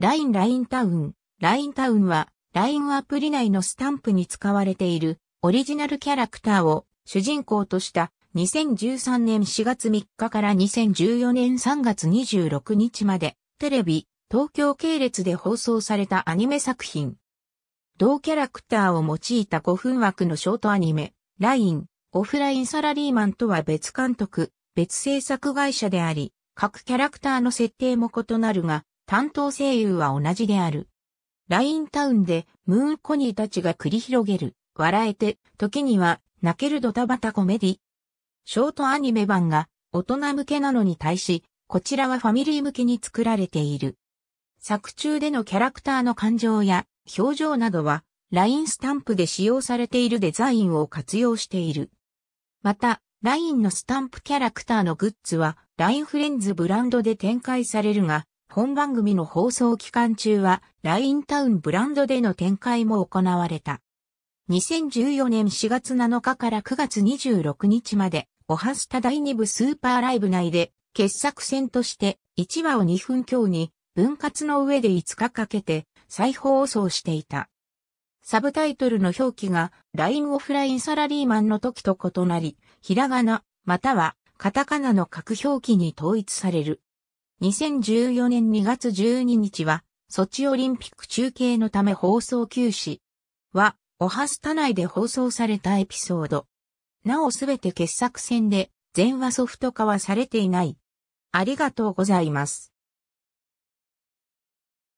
LINE LINE タウン。LINE タウンは LINE アプリ内のスタンプに使われているオリジナルキャラクターを主人公とした2013年4月3日から2014年3月26日までテレビ、東京系列で放送されたアニメ作品。同キャラクターを用いた5分枠のショートアニメ、LINE、オフラインサラリーマンとは別監督、別制作会社であり、各キャラクターの設定も異なるが、担当声優は同じである。ラインタウンでムーンコニーたちが繰り広げる、笑えて、時には泣けるドタバタコメディ。ショートアニメ版が大人向けなのに対し、こちらはファミリー向けに作られている。作中でのキャラクターの感情や表情などは、ラインスタンプで使用されているデザインを活用している。また、ラインのスタンプキャラクターのグッズは、ラインフレンズブランドで展開されるが、本番組の放送期間中は、ラインタウンブランドでの展開も行われた。2014年4月7日から9月26日まで、オハスタ第2部スーパーライブ内で、傑作戦として1話を2分強に、分割の上で5日かけて再放送していた。サブタイトルの表記が LINE オフラインサラリーマンの時と異なり、ひらがな、またはカタカナの各表記に統一される。2014年2月12日は、ソチオリンピック中継のため放送休止は、オハスタ内で放送されたエピソード。なおすべて傑作戦で、全話ソフト化はされていない。ありがとうございます。